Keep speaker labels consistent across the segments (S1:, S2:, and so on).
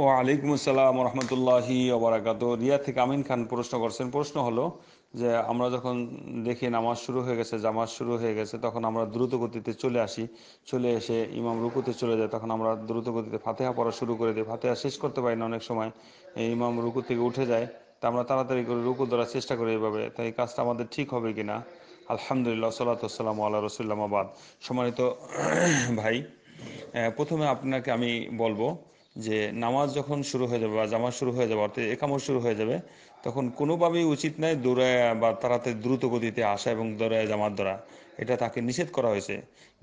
S1: ও আসসালাম রহমতুল্লাহি ওবরাকাত রিয়া থেকে আমিন খান প্রশ্ন করছেন প্রশ্ন হলো যে আমরা যখন দেখি নামাজ শুরু হয়ে গেছে জামাজ শুরু হয়ে গেছে তখন আমরা দ্রুত গতিতে চলে আসি চলে এসে ইমাম রুকুতে চলে যায় তখন আমরা দ্রুত গতিতে ফাতেহা পড়া শুরু করে দিই ফাতেহা শেষ করতে পারি না অনেক সময় ইমাম রুকু থেকে উঠে যায় তা আমরা তাড়াতাড়ি করে রুকু ধরার চেষ্টা করি এভাবে তাই এই কাজটা আমাদের ঠিক হবে কি না আলহামদুলিল্লাহ সাল্লাতাম আল্লাহ রসুল্লামাবাদ সম্মানিত ভাই প্রথমে আপনাকে আমি বলবো যে নামাজ যখন শুরু হয়ে যাবে বা জামাজ শুরু হয়ে যাবে অর্থাৎ একামত শুরু হয়ে যাবে তখন কোনোভাবেই উচিত নয় দৌড়ায় বা তাড়াতে দ্রুত গতিতে আসা এবং দৌড়ায় জামাত দ্বারা এটা তাকে নিষেধ করা হয়েছে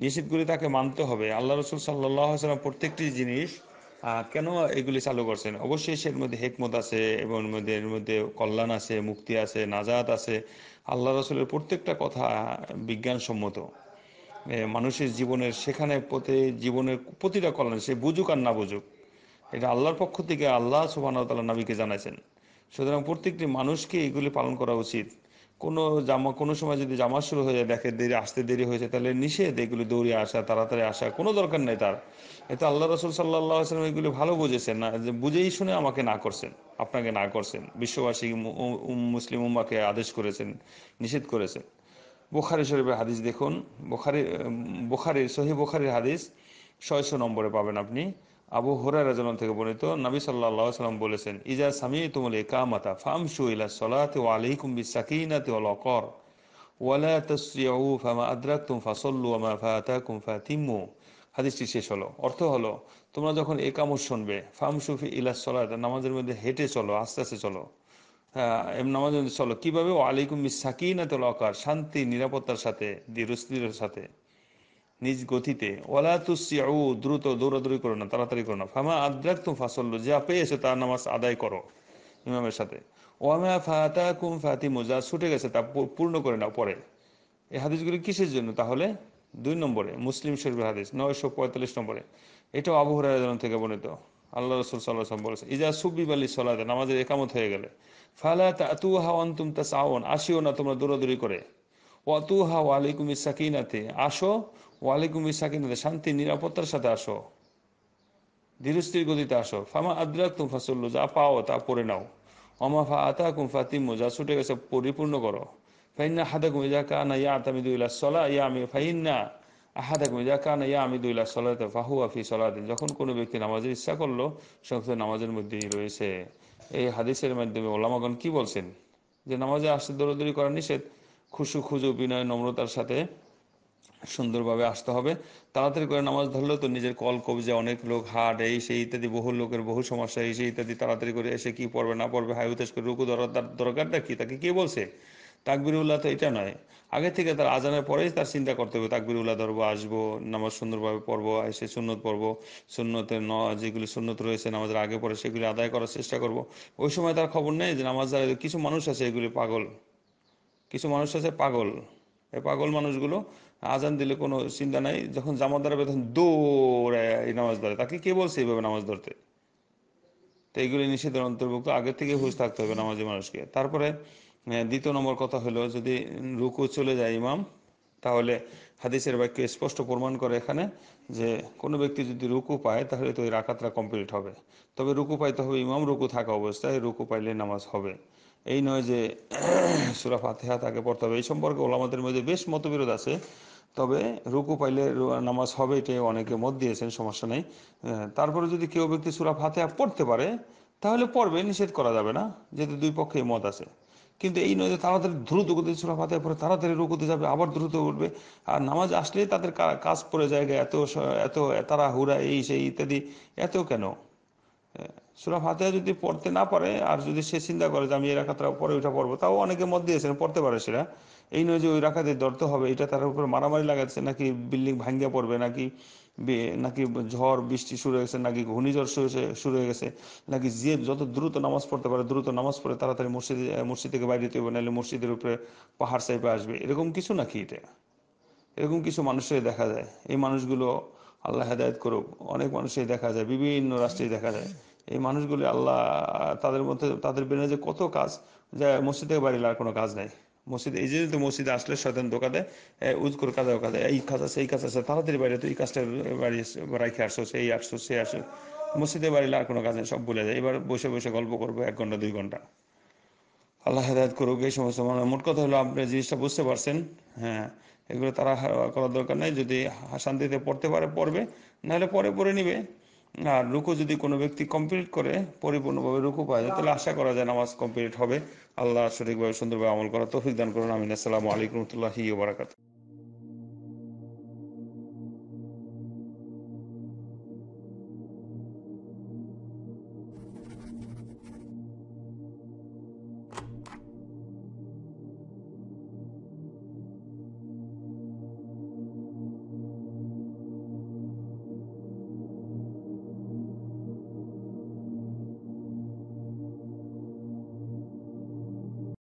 S1: নিষেধগুলি তাকে মানতে হবে আল্লাহ রসুল সাল্লাম প্রত্যেকটি জিনিস কেন এগুলি চালু করছেন অবশ্যই এর মধ্যে হেকমত আছে এবং এর মধ্যে কল্যাণ আছে মুক্তি আছে নাজাত আছে আল্লাহ রসুলের প্রত্যেকটা কথা বিজ্ঞানসম্মত মানুষের জীবনের সেখানে প্রতি জীবনের প্রতিটা কল্যাণ সে বুঝুক আর না বুঝুক এটা আল্লাহর পক্ষ থেকে আল্লাহ সুবাহতাল্লাহ নবীকে জানাইছেন সুতরাং প্রত্যেকটি মানুষকে এগুলি পালন করা উচিত কোনো জামা কোনো সময় যদি জামা শুরু হয়ে যায় দেখে দেরি আসতে দেরি হয়েছে তাহলে নিষেধ এগুলি দৌড়িয়ে আসা তাড়াতাড়ি আসা কোনো দরকার নেই তার এতে আল্লাহ রসুল সাল্লাহ আসলাম এগুলি ভালো বুঝেছেন না বুঝেই শুনে আমাকে না করছেন আপনাকে না করছেন বিশ্ববাসী মুসলিম উম্মাকে আদেশ করেছেন নিষেধ করেছেন বোখারি শরীফের হাদিস দেখুন বোখারি বোখারির সহি বোখারির হাদিস ছয়শো নম্বরে পাবেন আপনি আবু হরার রাজন থেকে বর্ণিত নবী সাল্লাহ সাল্লাম বলেছেন ইজা সামি তুমুল একামাতা ফামসু ইলা সলাতে ও আলহিকুম বিসাকিনাতে অল অকর ওয়ালা তসরিউ ফামা আদ্রাক তুম ফাসল্লু আমা ফাতা কুম ফাতিমু হাদিসটি শেষ হলো অর্থ হলো তোমরা যখন এ একামত শুনবে ফাম সুফি ইলা সলাত নামাজের মধ্যে হেঁটে চলো আস্তে আস্তে চলো হ্যাঁ নামাজের মধ্যে চলো কীভাবে ও আলিকুম তে অল অকার শান্তি নিরাপত্তার সাথে ধীরস্থিরের সাথে নিজ গতিতে ওলা তুসিউ দ্রুত দৌড়াদৌড়ি করো না তাড়াতাড়ি করো না ফামা আদ্রাক তুম ফাসল্লু যা পেয়েছে তার নামাজ আদায় করো ইমামের সাথে ওয়ামা ফাতা কুম ফাতি মোজা ছুটে গেছে তা পূর্ণ করে পরে এই হাদিসগুলি কিসের জন্য তাহলে দুই নম্বরে মুসলিম শরীফের হাদিস নয়শো পঁয়তাল্লিশ নম্বরে এটাও আবহাওয়ার থেকে বর্ণিত আল্লাহ রসুল সাল্লাহ বলেছে ইজা সুবিব আলী সলাতে নামাজের একামত হয়ে গেলে ফালা তা তু হাওয়ান তুম তা সাওন আসিও না তোমরা দৌড়াদৌড়ি করে ওয়াতুহা ওয়ালাইকুম ইসাকিনাতে আসো ওয়ালাইকুম ইসাকিনাতে শান্তি নিরাপত্তার সাথে আসো ধীরস্থির গতিতে আসো ফামা আদ্রাক তুম ফাসল্লু যা পাও তা পরে নাও অমা ফা আতা কুম ফাতিম্ম যা ছুটে গেছে পরিপূর্ণ করো ফাইন্না হাতে কুমি যা কানা ইয়া আতামি দুইলা সলা ইয়া আমি ফাইন্না কুমি যা কানা ইয়া আমি দুইলা সলাতে ফাহু আফি সলাতে যখন কোনো ব্যক্তি নামাজের ইচ্ছা করলো সমস্ত নামাজের মধ্যেই রয়েছে এই হাদিসের মাধ্যমে ওলামাগণ কি বলছেন যে নামাজে আসতে দৌড়দৌড়ি করা নিষেধ খুশু খুজু বিনয় নম্রতার সাথে সুন্দরভাবে আসতে হবে তাড়াতাড়ি করে নামাজ ধরলেও তো নিজের কল কবজে অনেক লোক হাট এই সেই ইত্যাদি বহু লোকের বহু সমস্যা এই সেই ইত্যাদি তাড়াতাড়ি করে এসে কি পড়বে না পড়বে হাই উতেশ করে রুকু দরকার দরকারটা কি তাকে কে বলছে উল্লাহ তো এটা নয় আগে থেকে তার আজানের পরেই তার চিন্তা করতে হবে উল্লাহ ধরবো আসবো নামাজ সুন্দরভাবে পড়বো এসে সুন্নত পড়বো সুন্নতের ন যেগুলি সুন্নত রয়েছে নামাজের আগে পরে সেগুলি আদায় করার চেষ্টা করব ওই সময় তার খবর নেই যে নামাজ কিছু মানুষ আছে এগুলি পাগল কিছু মানুষ আছে পাগল এই পাগল মানুষগুলো আজান দিলে কোনো চিন্তা নাই যখন জামা দাঁড়াবে তখন এই নামাজ ধরে তাকে কে বলছে এইভাবে নামাজ ধরতে তো এইগুলি নিষেধের অন্তর্ভুক্ত আগে থেকে হুঁশ থাকতে হবে নামাজি মানুষকে তারপরে দ্বিতীয় নম্বর কথা হলো যদি রুকু চলে যায় ইমাম তাহলে হাদিসের বাক্য স্পষ্ট প্রমাণ করে এখানে যে কোনো ব্যক্তি যদি রুকু পায় তাহলে তো ওই রাকাতরা কমপ্লিট হবে তবে রুকু পাইতে হবে ইমাম রুকু থাকা অবস্থায় রুকু পাইলে নামাজ হবে এই নয় যে সুরা ফাতেহা তাকে পড়তে হবে এই সম্পর্কে ওলামাদের মধ্যে বেশ মতবিরোধ আছে তবে রুকু পাইলে নামাজ হবে এটাই অনেকে মত দিয়েছেন সমস্যা নেই তারপরে যদি কেউ ব্যক্তি সুরা ফাতেহা পড়তে পারে তাহলে পড়বে নিষেধ করা যাবে না যেহেতু দুই পক্ষে মত আছে কিন্তু এই নয় যে তাড়াতাড়ি দ্রুত গতি সুরা ফাতে পরে তাড়াতাড়ি রুকুতে যাবে আবার দ্রুত উঠবে আর নামাজ আসলেই তাদের কাজ পড়ে জায়গায় এত এত তারা হুরা এই সেই ইত্যাদি এত কেন সুরা ফাতেহা যদি পড়তে না পারে আর যদি সে চিন্তা করে যে আমি এই রাখাতটা পরে উঠা পড়বো তাও অনেকে মত দিয়েছেন পড়তে পারে সেটা এই নয় যে ওই রাখাতে ধরতে হবে এটা তার উপর মারামারি লাগাচ্ছে নাকি বিল্ডিং ভাঙ্গিয়া পড়বে নাকি নাকি ঝড় বৃষ্টি শুরু হয়ে গেছে নাকি ঘূর্ণিঝড় শুরু হয়ে গেছে নাকি যে যত দ্রুত নামাজ পড়তে পারে দ্রুত নামাজ পড়ে তাড়াতাড়ি মসজিদ মসজিদ থেকে বাইরে হবে নাহলে মসজিদের উপরে পাহাড় চাইপে আসবে এরকম কিছু নাকি এটা এরকম কিছু মানুষের দেখা যায় এই মানুষগুলো আল্লাহ হেদায়ত করুক অনেক মানুষই দেখা যায় বিভিন্ন রাষ্ট্রে দেখা যায় এই মানুষগুলি আল্লাহ তাদের মধ্যে তাদের বেনে যে কত কাজ যে মসজিদ থেকে বাড়ি আর কোনো কাজ নাই মসজিদ এই যে মসজিদে আসলে শয়তান দোকানে দেয় উজকুর কাজে ওকা দেয় এই কাজ আছে এই কাজ আছে তাড়াতাড়ি বাইরে তুই এই কাজটা বাড়ি রাখে আসছো সেই আসছো সে আসো মসজিদে বাড়ি আর কোনো কাজ নেই সব বলে যায় এবার বসে বসে গল্প করবো এক ঘন্টা দুই ঘন্টা আল্লাহ হেদায়ত করুক এই সমস্ত মানে মোট কথা হলো আপনি জিনিসটা বুঝতে পারছেন হ্যাঁ এগুলো তারা করার দরকার নাই যদি শান্তিতে পড়তে পারে পড়বে নাহলে পরে পড়ে নিবে আর রুকু যদি কোনো ব্যক্তি কমপ্লিট করে পরিপূর্ণভাবে রুকু পায় তাহলে আশা করা যায় নামাজ কমপ্লিট হবে আল্লাহ সঠিকভাবে সুন্দরভাবে আমল করা তৌফিক দান করুন আমিন আসসালামু আলাইকুম রহমতুল্লাহি বারাকাতু